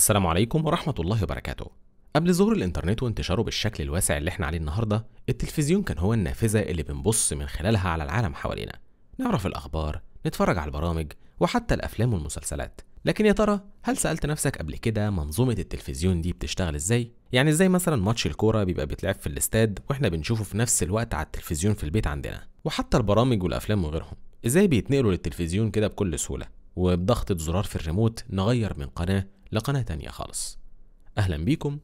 السلام عليكم ورحمة الله وبركاته قبل ظهور الإنترنت وانتشاره بالشكل الواسع اللي احنا عليه النهاردة التلفزيون كان هو النافذة اللي بنبص من خلالها على العالم حوالينا نعرف الأخبار نتفرج على البرامج وحتى الأفلام والمسلسلات لكن يا ترى هل سألت نفسك قبل كده منظومة التلفزيون دي بتشتغل ازاي؟ يعني ازاي مثلا ماتش الكورة بيبقى بيتلعب في الاستاد واحنا بنشوفه في نفس الوقت على التلفزيون في البيت عندنا وحتى البرامج والأفلام وغيرهم ازاي بيتنقلوا للتلفزيون كده بكل سهولة وبضغطة زرار في الريموت نغير من قناة لقناة تانية خالص أهلا بيكم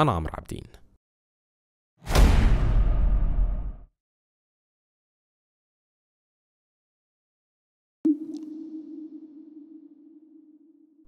أنا عمرو عابدين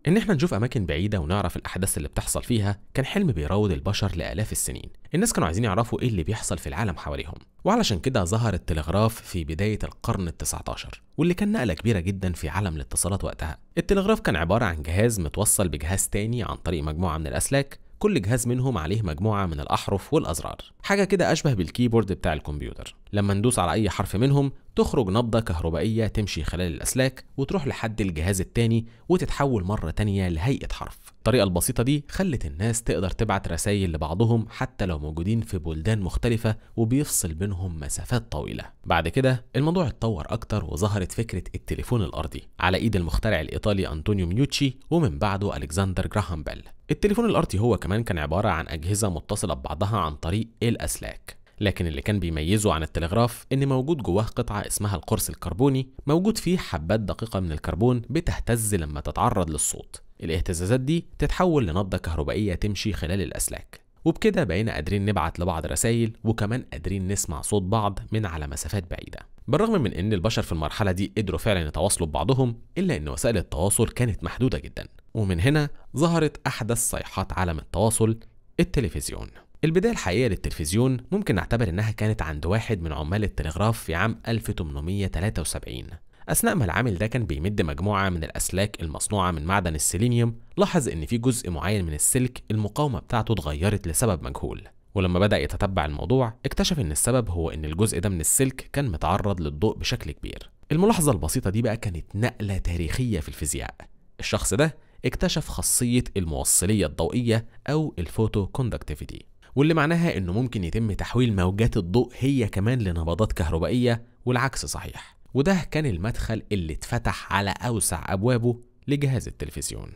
إن إحنا نشوف أماكن بعيدة ونعرف الأحداث اللي بتحصل فيها كان حلم بيراود البشر لآلاف السنين، الناس كانوا عايزين يعرفوا إيه اللي بيحصل في العالم حواليهم، وعلشان كده ظهر التلغراف في بداية القرن ال19 واللي كان نقلة كبيرة جدا في عالم الاتصالات وقتها. التلغراف كان عبارة عن جهاز متوصل بجهاز تاني عن طريق مجموعة من الأسلاك كل جهاز منهم عليه مجموعة من الأحرف والأزرار، حاجة كده أشبه بالكيبورد بتاع الكمبيوتر. لما ندوس على أي حرف منهم تخرج نبضة كهربائية تمشي خلال الأسلاك وتروح لحد الجهاز التاني وتتحول مرة تانية لهيئة حرف الطريقة البسيطة دي خلت الناس تقدر تبعت رسايل لبعضهم حتى لو موجودين في بلدان مختلفة وبيفصل بينهم مسافات طويلة بعد كده الموضوع اتطور أكتر وظهرت فكرة التليفون الأرضي على إيد المخترع الإيطالي أنطونيو ميوتشي ومن بعده ألكسندر جراهام بيل التليفون الأرضي هو كمان كان عبارة عن أجهزة متصلة ببعضها عن طريق الأسلاك لكن اللي كان بيميزه عن التلغراف إن موجود جواه قطعة اسمها القرص الكربوني موجود فيه حبات دقيقة من الكربون بتهتز لما تتعرض للصوت الاهتزازات دي تتحول لنبضة كهربائية تمشي خلال الأسلاك وبكده بقينا قادرين نبعت لبعض رسائل وكمان قادرين نسمع صوت بعض من على مسافات بعيدة بالرغم من ان البشر في المرحلة دي قدروا فعلا يتواصلوا ببعضهم الا ان وسائل التواصل كانت محدودة جدا ومن هنا ظهرت احدث صيحات عالم التواصل التلفزيون البداية الحقيقية للتلفزيون ممكن نعتبر إنها كانت عند واحد من عمال التلغراف في عام 1873 أثناء ما العامل ده كان بيمد مجموعة من الأسلاك المصنوعة من معدن السيلينيوم لاحظ إن في جزء معين من السلك المقاومة بتاعته اتغيرت لسبب مجهول ولما بدأ يتتبع الموضوع اكتشف إن السبب هو إن الجزء ده من السلك كان متعرض للضوء بشكل كبير الملاحظة البسيطة دي بقى كانت نقلة تاريخية في الفيزياء الشخص ده اكتشف خاصية الموصلية الضوئية أو الفوتو كوندكتيفيتي واللي معناها إنه ممكن يتم تحويل موجات الضوء هي كمان لنبضات كهربائية والعكس صحيح وده كان المدخل اللي اتفتح على أوسع أبوابه لجهاز التلفزيون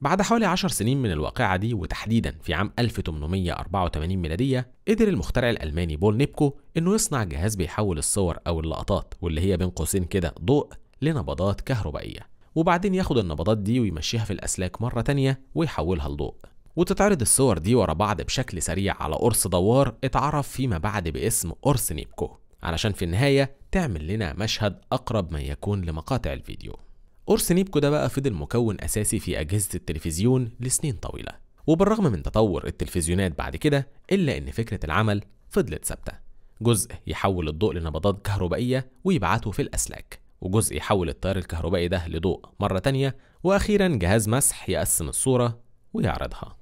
بعد حوالي 10 سنين من الواقعة دي وتحديدا في عام 1884 ميلادية قدر المخترع الألماني بول نيبكو إنه يصنع جهاز بيحول الصور أو اللقطات واللي هي بين قوسين كده ضوء لنبضات كهربائية وبعدين ياخد النبضات دي ويمشيها في الأسلاك مرة تانية ويحولها لضوء وتتعرض الصور دي ورا بعض بشكل سريع على قرص دوار اتعرف فيما بعد باسم قرص نيبكو علشان في النهاية تعمل لنا مشهد أقرب ما يكون لمقاطع الفيديو قرص نيبكو ده بقى فضل مكون أساسي في أجهزة التلفزيون لسنين طويلة وبالرغم من تطور التلفزيونات بعد كده إلا إن فكرة العمل فضلت ثابتة جزء يحول الضوء لنبضات كهربائية ويبعته في الأسلاك وجزء يحول التيار الكهربائي ده لضوء مرة تانية وأخيرا جهاز مسح يقسم الصورة ويعرضها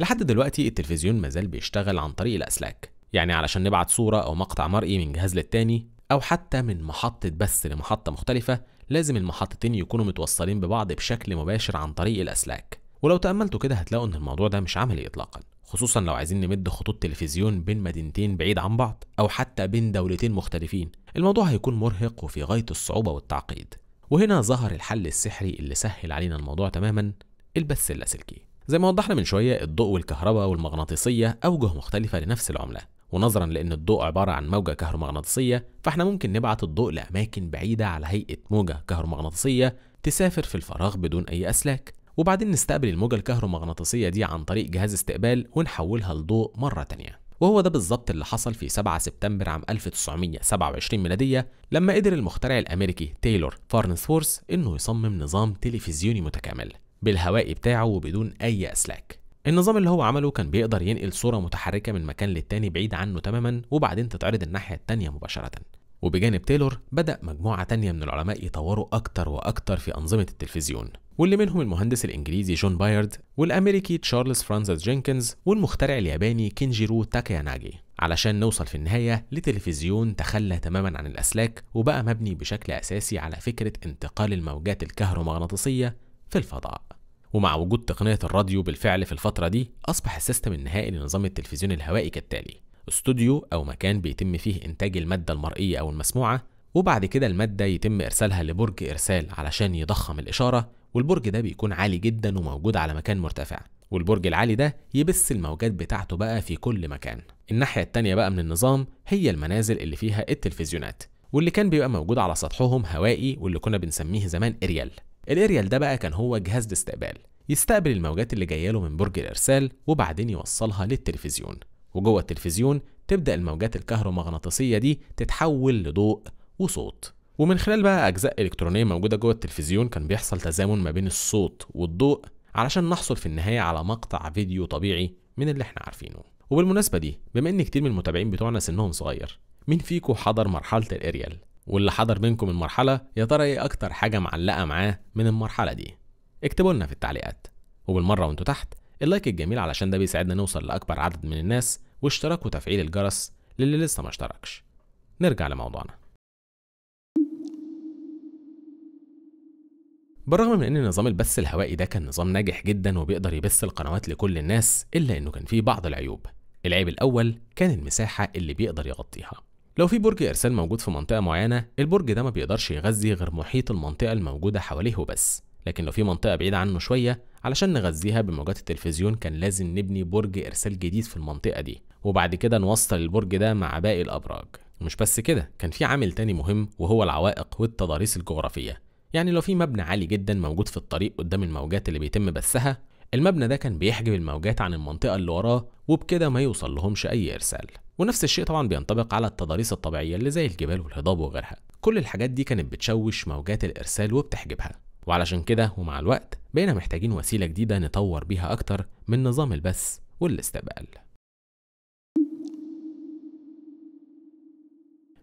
لحد دلوقتي التلفزيون مازال بيشتغل عن طريق الأسلاك يعني علشان نبعت صورة أو مقطع مرئي من جهاز للتاني أو حتى من محطة بث لمحطة مختلفة لازم المحطتين يكونوا متوصلين ببعض بشكل مباشر عن طريق الأسلاك ولو تأملتوا كده هتلاقوا إن الموضوع ده مش عملي إطلاقا خصوصا لو عايزين نمد خطوط تلفزيون بين مدينتين بعيد عن بعض أو حتى بين دولتين مختلفين الموضوع هيكون مرهق وفي غاية الصعوبة والتعقيد وهنا ظهر الحل السحري اللي سهل علينا الموضوع تماما البث اللاسلكي زي ما وضحنا من شوية الضوء والكهرباء والمغناطيسية أوجه مختلفة لنفس العملة ونظرا لأن الضوء عبارة عن موجة كهرومغناطيسية فإحنا ممكن نبعت الضوء لأماكن بعيدة على هيئة موجة كهرومغناطيسية تسافر في الفراغ بدون أي أسلاك وبعدين نستقبل الموجة الكهرومغناطيسية دي عن طريق جهاز استقبال ونحولها لضوء مرة تانية وهو ده بالظبط اللي حصل في 7 سبتمبر عام 1927 ميلادية لما قدر المخترع الأمريكي تايلور فارنسفورس إنه يصمم نظام تلفزيوني متكامل بالهواء بتاعه وبدون أي أسلاك النظام اللي هو عمله كان بيقدر ينقل صورة متحركة من مكان للتاني بعيد عنه تماما وبعدين تتعرض الناحية التانية مباشرة وبجانب تايلور بدأ مجموعة تانية من العلماء يطوروا أكتر وأكتر في أنظمة التلفزيون واللي منهم المهندس الإنجليزي جون بايرد والأمريكي تشارلز فرانسيس جينكنز والمخترع الياباني كينجيرو تاكياناجي علشان نوصل في النهاية لتلفزيون تخلى تماما عن الأسلاك وبقى مبني بشكل أساسي على فكرة انتقال الموجات الكهرومغناطيسية في الفضاء ومع وجود تقنية الراديو بالفعل في الفترة دي أصبح السيستم النهائي لنظام التلفزيون الهوائي كالتالي استوديو أو مكان بيتم فيه إنتاج المادة المرئية أو المسموعة وبعد كده المادة يتم إرسالها لبرج إرسال علشان يضخم الإشارة والبرج ده بيكون عالي جدا وموجود على مكان مرتفع والبرج العالي ده يبث الموجات بتاعته بقى في كل مكان الناحية التانية بقى من النظام هي المنازل اللي فيها التلفزيونات واللي كان بيبقى موجود على سطحهم هوائي واللي كنا بنسميه زمان إريال الإريال ده بقى كان هو جهاز استقبال يستقبل الموجات اللي جايه له من برج الإرسال وبعدين يوصلها للتلفزيون وجوه التلفزيون تبدأ الموجات الكهرومغناطيسية دي تتحول لضوء وصوت ومن خلال بقى أجزاء إلكترونية موجودة جوه التلفزيون كان بيحصل تزامن ما بين الصوت والضوء علشان نحصل في النهاية على مقطع فيديو طبيعي من اللي احنا عارفينه وبالمناسبة دي بما إن كتير من المتابعين بتوعنا سنهم صغير مين فيكم حضر مرحلة الإريال واللي حضر منكم المرحلة يا ترى إيه أكتر حاجة معلقة معاه من المرحلة دي اكتبوا لنا في التعليقات وبالمرة وانتوا تحت اللايك الجميل علشان ده بيساعدنا نوصل لأكبر عدد من الناس واشتراك وتفعيل الجرس للي لسه ما اشتركش نرجع لموضوعنا بالرغم من ان نظام البث الهوائي ده كان نظام ناجح جدا وبيقدر يبث القنوات لكل الناس الا انه كان فيه بعض العيوب العيب الاول كان المساحه اللي بيقدر يغطيها لو في برج ارسال موجود في منطقه معينه البرج ده ما بيقدرش يغذي غير محيط المنطقه الموجوده حواليه وبس لكن لو في منطقه بعيده عنه شويه علشان نغذيها بموجات التلفزيون كان لازم نبني برج ارسال جديد في المنطقه دي وبعد كده نوصل البرج ده مع باقي الابراج مش بس كده كان في عامل تاني مهم وهو العوائق والتضاريس الجغرافيه يعني لو في مبنى عالي جدا موجود في الطريق قدام الموجات اللي بيتم بثها المبنى ده كان بيحجب الموجات عن المنطقة اللي وراه وبكده ما يوصل لهمش أي إرسال ونفس الشيء طبعا بينطبق على التضاريس الطبيعية اللي زي الجبال والهضاب وغيرها كل الحاجات دي كانت بتشوش موجات الإرسال وبتحجبها وعلشان كده ومع الوقت بقينا محتاجين وسيلة جديدة نطور بيها أكتر من نظام البث والاستقبال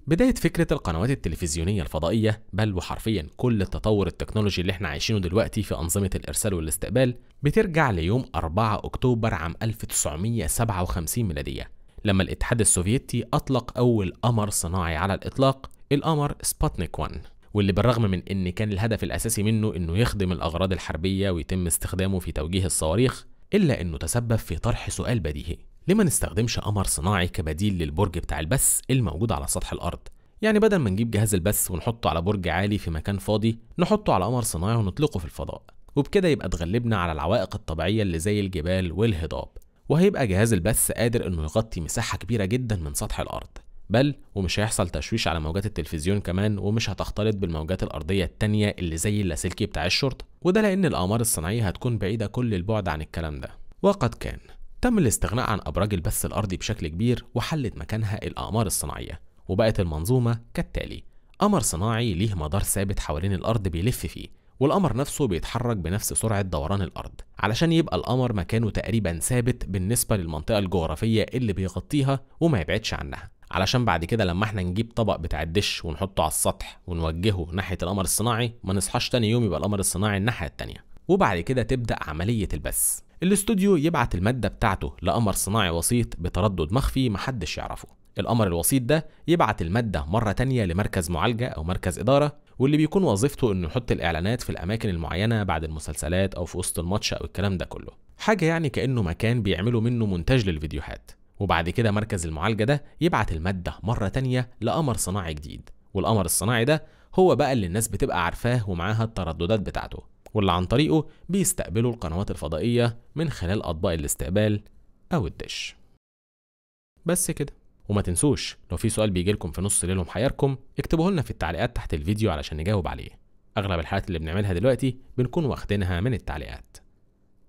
بداية فكرة القنوات التلفزيونية الفضائية بل وحرفيا كل التطور التكنولوجي اللي احنا عايشينه دلوقتي في أنظمة الإرسال والاستقبال بترجع ليوم 4 أكتوبر عام 1957 ميلادية لما الاتحاد السوفيتي أطلق أول قمر صناعي على الإطلاق القمر سبوتنيك 1 واللي بالرغم من ان كان الهدف الاساسي منه انه يخدم الاغراض الحربيه ويتم استخدامه في توجيه الصواريخ الا انه تسبب في طرح سؤال بديهي ليه ما نستخدمش قمر صناعي كبديل للبرج بتاع البث الموجود على سطح الأرض؟ يعني بدل ما نجيب جهاز البث ونحطه على برج عالي في مكان فاضي نحطه على قمر صناعي ونطلقه في الفضاء وبكده يبقى اتغلبنا على العوائق الطبيعية اللي زي الجبال والهضاب وهيبقى جهاز البث قادر انه يغطي مساحة كبيرة جدا من سطح الأرض بل ومش هيحصل تشويش على موجات التلفزيون كمان ومش هتختلط بالموجات الأرضية التانية اللي زي اللاسلكي بتاع الشرطة وده لأن الأقمار الصناعية هتكون بعيدة كل البعد عن الكلام ده وقد كان تم الاستغناء عن أبراج البث الأرضي بشكل كبير وحلت مكانها الأقمار الصناعية وبقت المنظومة كالتالي قمر صناعي ليه مدار ثابت حوالين الأرض بيلف فيه والقمر نفسه بيتحرك بنفس سرعة دوران الأرض علشان يبقى القمر مكانه تقريبا ثابت بالنسبة للمنطقة الجغرافية اللي بيغطيها وما يبعدش عنها علشان بعد كده لما احنا نجيب طبق بتاع الدش ونحطه على السطح ونوجهه ناحية القمر الصناعي ما نصحاش تاني يوم يبقى القمر الصناعي الناحية التانية وبعد كده تبدأ عملية البث الاستوديو يبعت المادة بتاعته لقمر صناعي وسيط بتردد مخفي محدش يعرفه القمر الوسيط ده يبعت المادة مرة تانية لمركز معالجة أو مركز إدارة واللي بيكون وظيفته إنه يحط الإعلانات في الأماكن المعينة بعد المسلسلات أو في وسط الماتش أو الكلام ده كله حاجة يعني كأنه مكان بيعملوا منه مونتاج للفيديوهات وبعد كده مركز المعالجة ده يبعت المادة مرة تانية لقمر صناعي جديد والقمر الصناعي ده هو بقى اللي الناس بتبقى عارفاه ومعاها الترددات بتاعته واللي عن طريقه بيستقبلوا القنوات الفضائية من خلال أطباق الاستقبال أو الدش بس كده وما تنسوش لو في سؤال بيجيلكم في نص الليل ومحيركم اكتبوه لنا في التعليقات تحت الفيديو علشان نجاوب عليه أغلب الحلقات اللي بنعملها دلوقتي بنكون واخدينها من التعليقات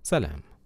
سلام